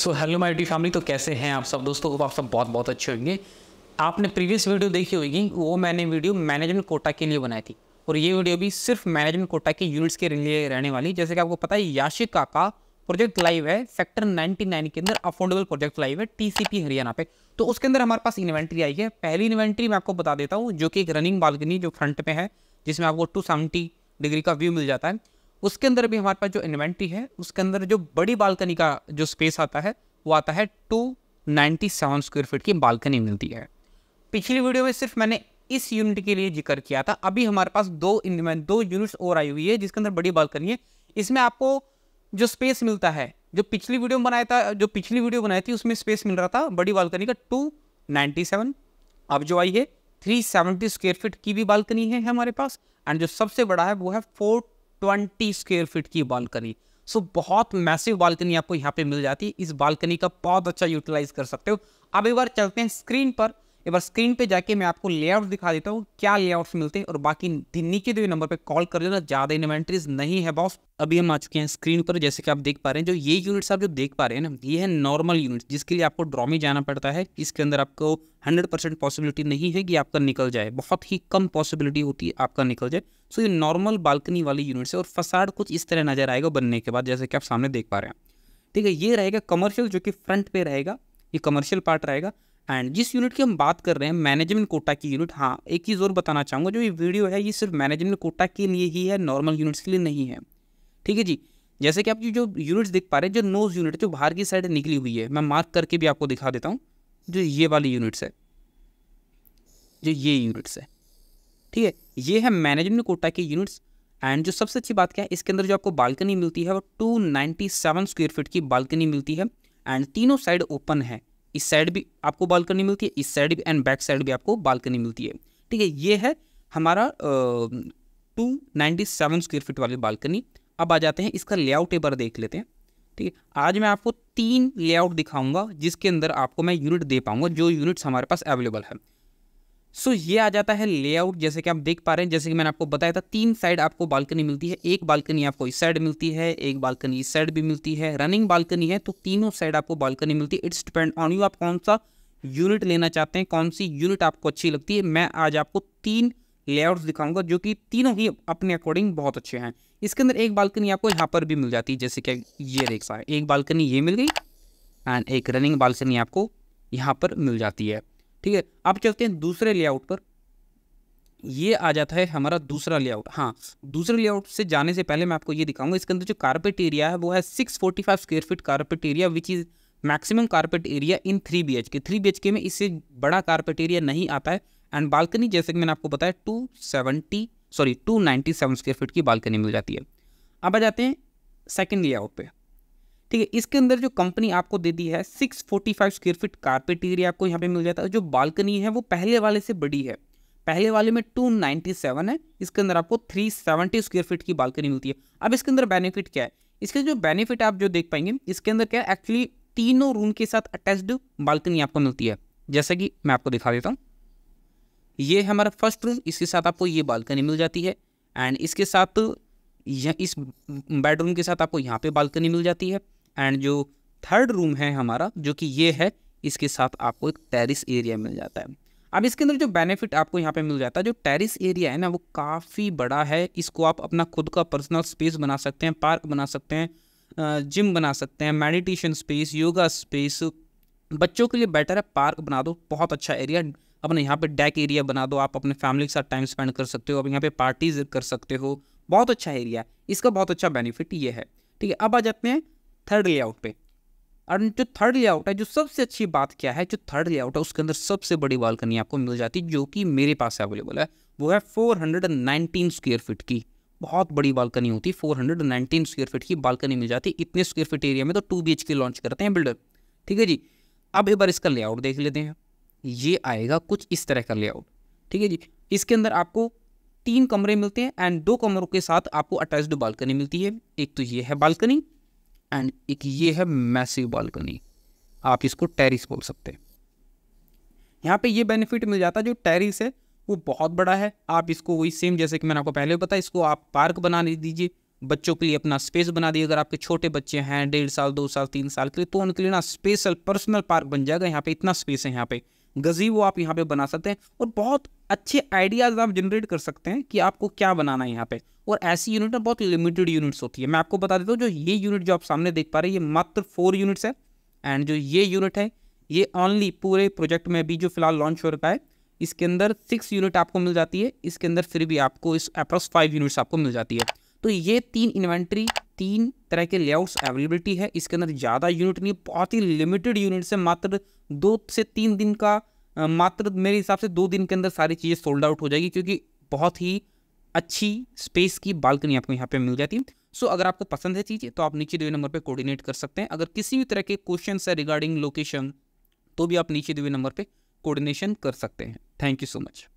so hello my डी family तो कैसे हैं आप सब दोस्तों आप सब बहुत बहुत अच्छे होंगे आपने प्रीवियस वीडियो देखी होगी वो मैंने वीडियो मैनेजमेंट कोटा के लिए बनाई थी और ये वीडियो भी सिर्फ मैनेजमेंट कोटा के यूनिट्स के लिए रहने वाली जैसे कि आपको पता है याशिका का प्रोजेक्ट लाइव है सेक्टर 99 के अंदर अफोर्डेबल प्रोजेक्ट लाइव है टीसीपी हरियाणा पे तो उसके अंदर हमारे पास इन्वेंट्री आई है पहली इन्वेंट्री मैं आपको बता देता हूँ जो कि एक रनिंग बालकनी जो फ्रंट पे है जिसमें आपको टू डिग्री का व्यू मिल जाता है उसके अंदर भी हमारे पास जो इन्वेंट्री है उसके अंदर जो बड़ी बालकनी का जो स्पेस आता है वो आता है two ninety seven square feet की बालकनी मिलती है पिछली वीडियो में सिर्फ मैंने इस यूनिट के लिए जिक्र किया था अभी हमारे पास दो इन्वेंट दो यूनिट्स और आई हुई है जिसके अंदर बड़ी बालकनी है इसमें आपको जो स्पेस मिलता है जो पिछली वीडियो बनाया था जो पिछली वीडियो बनाई थी उसमें स्पेस मिल रहा था बड़ी बालकनी का टू सेवन अब जो आई है थ्री सेवेंटी स्क्वेयर फीट की भी बालकनी है हमारे पास एंड जो सबसे बड़ा है वो है फोर ट्वेंटी स्क्वेयर फीट की बालकनी सो so, बहुत मैसिव बालकनी आपको यहाँ पे मिल जाती है इस बालकनी का बहुत अच्छा यूटिलाइज कर सकते हो अब एक बार चलते हैं स्क्रीन पर एक बार स्क्रीन पे जाके मैं आपको लेआउट दिखा देता हूँ क्या लेआउट्स मिलते हैं और बाकी नीचे दिए नंबर पे कॉल कर लेना ज़्यादा इन्वेंट्रीज नहीं है बॉस अभी हम आ चुके हैं स्क्रीन पर जैसे कि आप देख पा रहे हैं जो ये यूनिट्स आप जो देख पा रहे हैं ना ये है नॉर्मल यूनिट जिसके लिए आपको ड्रॉ में जाना पड़ता है इसके अंदर आपको हंड्रेड परसेंट पॉसिबिलिटी नहीं है कि आपका निकल जाए बहुत ही कम पॉसिबिलिटी होती है आपका निकल जाए सो ये नॉर्मल बालकनी वाली यूनिट्स है और फसाड कुछ इस तरह नजर आएगा बनने के बाद जैसे कि आप सामने देख पा रहे हैं ठीक है ये रहेगा कमर्शियल जो कि फ्रंट पे रहेगा ये कमर्शियल पार्ट रहेगा एंड जिस यूनिट की हम बात कर रहे हैं मैनेजमेंट कोटा की यूनिट हाँ एक चीज़ और बताना चाहूँगा जो ये वीडियो है ये सिर्फ मैनेजमेंट कोटा के लिए ही है नॉर्मल यूनिट्स के लिए नहीं है ठीक है जी जैसे कि आप ये जो यूनिट्स देख पा रहे हैं जो नोज यूनिट जो बाहर की साइड निकली हुई है मैं मार्क करके भी आपको दिखा देता हूँ जो ये वाली यूनिट्स है जो ये यूनिट्स है ठीक है ये है मैनेजमेंट कोटा की यूनिट्स एंड जो सबसे अच्छी बात क्या है इसके अंदर जो आपको बालकनी मिलती है वो 297 स्क्वायर फीट की बालकनी मिलती है एंड तीनों साइड ओपन है इस साइड भी आपको बालकनी मिलती है इस साइड भी एंड बैक साइड भी आपको बालकनी मिलती है ठीक है ये है हमारा two ninety seven square feet वाली बालकनी अब आ जाते हैं इसका लेआउट एक बार देख लेते हैं ठीक है आज मैं आपको तीन लेआउट दिखाऊंगा जिसके अंदर आपको मैं यूनिट दे पाऊंगा जो यूनिट्स हमारे पास अवेलेबल है सो ये आ जाता है लेआउट जैसे कि आप देख पा रहे हैं जैसे कि मैंने आपको बताया था तीन साइड आपको बालकनी मिलती है एक बालकनी आपको इस साइड मिलती है एक बालकनी इस साइड भी मिलती है रनिंग बालकनी है तो तीनों साइड आपको बालकनी मिलती है इट्स डिपेंड ऑन यू आप कौन सा यूनिट लेना चाहते हैं कौन सी यूनिट आपको अच्छी लगती है मैं आज आपको तीन लेआउट्स दिखाऊंगा जो कि तीनों ही अपने अकॉर्डिंग बहुत अच्छे हैं इसके अंदर एक बालकनी आपको यहाँ पर भी मिल जाती है जैसे कि ये देख सा एक बालकनी ये मिल गई एंड एक रनिंग बालकनी आपको यहाँ पर मिल जाती है ठीक है अब चलते हैं दूसरे लेआउट पर ये आ जाता है हमारा दूसरा लेआउट हाँ दूसरे लेआउट से जाने से पहले मैं आपको ये दिखाऊंगा इसके अंदर जो कारपेट एरिया है वो है six forty five square feet carpet area which is maximum carpet area in three B H K three B H K में इससे बड़ा कारपेट एरिया नहीं आता है एंड बालकनी जैसे कि मैंने आपको बताया two seventy sorry two ninety seven square feet की बालकनी मिल जाती है अब आ जाते हैं सेकेंड लेआउट पर ठीक है इसके अंदर जो कंपनी आपको दे दी है six forty five square feet carpet area आपको यहाँ पे मिल जाता है जो बालकनी है वो पहले वाले से बड़ी है पहले वाले में 297 है इसके अंदर आपको 370 स्क्वेयर फीट की बालकनी मिलती है अब इसके अंदर बेनिफिट क्या है इसके जो बेनिफिट आप जो देख पाएंगे इसके अंदर क्या है एक्चुअली तीनों रूम के साथ अटैच्ड बालकनी आपको मिलती है जैसा कि मैं आपको दिखा देता हूँ ये हमारा फर्स्ट रूम इसके साथ आपको ये बालकनी मिल जाती है एंड इसके साथ यह इस बेडरूम के साथ आपको यहाँ पे बालकनी मिल जाती है एंड जो थर्ड रूम है हमारा जो कि ये है इसके साथ आपको एक टेरिस एरिया मिल जाता है अब इसके अंदर जो बेनिफिट आपको यहाँ पे मिल जाता है जो टेरिस एरिया है ना वो काफ़ी बड़ा है इसको आप अपना खुद का पर्सनल स्पेस बना सकते हैं पार्क बना सकते हैं जिम बना सकते हैं मेडिटेशन स्पेस योगा स्पेस बच्चों के लिए बेटर है पार्क बना दो बहुत अच्छा एरिया अपने यहाँ पे डेक एरिया बना दो आप अपने फैमिली के साथ टाइम स्पेंड कर सकते हो आप यहाँ पे पार्टीज कर सकते हो बहुत अच्छा एरिया इसका बहुत अच्छा बेनिफिट ये है ठीक है अब आ जाते हैं थर्ड लेआउट पे और जो थर्ड लेआउट है जो सबसे अच्छी बात क्या है जो थर्ड लेआउट है उसके अंदर सबसे बड़ी बालकनी आपको मिल जाती है जो कि मेरे पास अवेलेबल है वो है 419 स्क्वायर फीट की बहुत बड़ी बालकनी होती है 419 स्क्वायर फीट की बालकनी मिल जाती है इतने स्क्वायर फीट एरिया में तो टू बी के लॉन्च करते हैं बिल्डर ठीक है जी अब एक बार इसका लेआउट देख लेते हैं ये आएगा कुछ इस तरह का लेआउट ठीक है जी इसके अंदर आपको तीन कमरे मिलते हैं एंड दो कमरों के साथ आपको अटैच्ड बालकनी मिलती है एक तो ये है बालकनी एंड एक ये है मैसिव बालकनी आप इसको टेरिस बोल सकते हैं यहाँ पे ये बेनिफिट मिल जाता है जो टेरिस है वो बहुत बड़ा है आप इसको वही सेम जैसे कि मैंने आपको पहले बताया इसको आप पार्क बना दीजिए बच्चों के लिए अपना स्पेस बना दीजिए अगर आपके छोटे बच्चे हैं डेढ़ साल दो साल तीन साल के लिए तो उनके लिए ना स्पेशल पर्सनल पार्क बन जाएगा यहाँ पे इतना स्पेस है यहाँ पे गजी वो आप यहाँ पे बना सकते हैं और बहुत अच्छे आइडियाज आप जनरेट कर सकते हैं कि आपको क्या बनाना है यहाँ पे और ऐसी यूनिट में बहुत लिमिटेड यूनिट्स होती है मैं आपको बता देता हूँ जो ये यूनिट जो आप सामने देख पा रहे हैं ये मात्र फोर यूनिट्स है एंड जो ये यूनिट है ये ऑनली पूरे प्रोजेक्ट में अभी जो फिलहाल लॉन्च हो रखा है इसके अंदर सिक्स यूनिट आपको मिल जाती है इसके अंदर फिर भी आपको इस अप्रॉक्स फाइव यूनिट्स आपको मिल जाती है तो ये तीन इन्वेंट्री तीन तरह के लेआउट्स अवेलेबिलिटी है इसके अंदर ज़्यादा यूनिट नहीं बहुत ही लिमिटेड यूनिट से मात्र दो से तीन दिन का मात्र मेरे हिसाब से दो दिन के अंदर सारी चीज़ें सोल्ड आउट हो जाएगी क्योंकि बहुत ही अच्छी स्पेस की बालकनी आपको यहाँ पे मिल जाती है सो so, अगर आपको पसंद है चीज़ें तो आप नीचे दिए नंबर पे कोऑर्डिनेट कर सकते हैं अगर किसी भी तरह के क्वेश्चन है रिगार्डिंग लोकेशन तो भी आप नीचे दिए नंबर पे कोऑर्डिनेशन कर सकते हैं थैंक यू सो मच